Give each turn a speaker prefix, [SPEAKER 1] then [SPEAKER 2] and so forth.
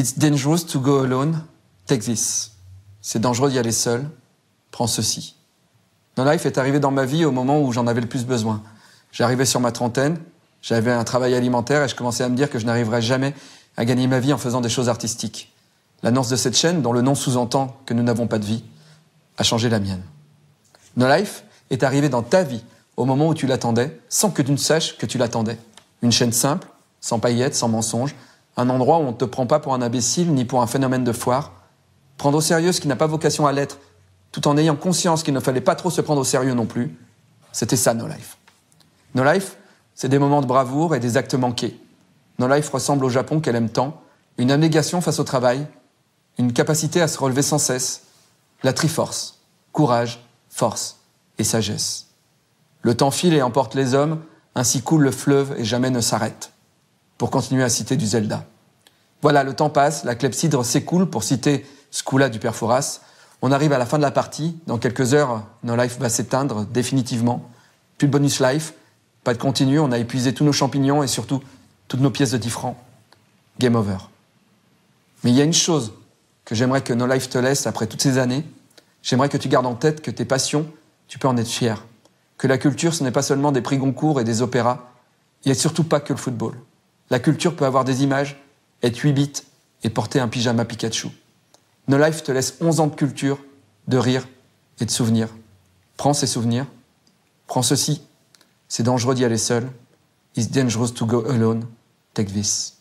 [SPEAKER 1] It's dangerous to go alone. Take this. C'est dangereux d'y aller seul. Prends ceci. No Life est arrivé dans ma vie au moment où j'en avais le plus besoin. J'arrivais sur ma trentaine, j'avais un travail alimentaire et je commençais à me dire que je n'arriverais jamais à gagner ma vie en faisant des choses artistiques. L'annonce de cette chaîne, dont le nom sous-entend que nous n'avons pas de vie, a changé la mienne. No Life est arrivé dans ta vie au moment où tu l'attendais, sans que tu ne saches que tu l'attendais. Une chaîne simple, sans paillettes, sans mensonges, un endroit où on ne te prend pas pour un imbécile ni pour un phénomène de foire, prendre au sérieux ce qui n'a pas vocation à l'être, tout en ayant conscience qu'il ne fallait pas trop se prendre au sérieux non plus, c'était ça No Life. No Life, c'est des moments de bravoure et des actes manqués. No Life ressemble au Japon qu'elle aime tant, une abnégation face au travail, une capacité à se relever sans cesse, la triforce, courage, force et sagesse. Le temps file et emporte les hommes, ainsi coule le fleuve et jamais ne s'arrête pour continuer à citer du Zelda. Voilà, le temps passe, la clepsydre s'écoule pour citer coup-là du Perforas. On arrive à la fin de la partie. Dans quelques heures, No life va s'éteindre définitivement. Plus de bonus life, pas de continu, on a épuisé tous nos champignons et surtout toutes nos pièces de 10 francs. Game over. Mais il y a une chose que j'aimerais que No Life te laisse après toutes ces années. J'aimerais que tu gardes en tête que tes passions, tu peux en être fier. Que la culture, ce n'est pas seulement des prix Goncourt et des opéras, il n'y a surtout pas que le football. La culture peut avoir des images, être 8 bits et porter un pyjama Pikachu. No Life te laisse 11 ans de culture, de rire et de souvenirs. Prends ces souvenirs. Prends ceci. C'est dangereux d'y aller seul. It's dangerous to go alone. Take this.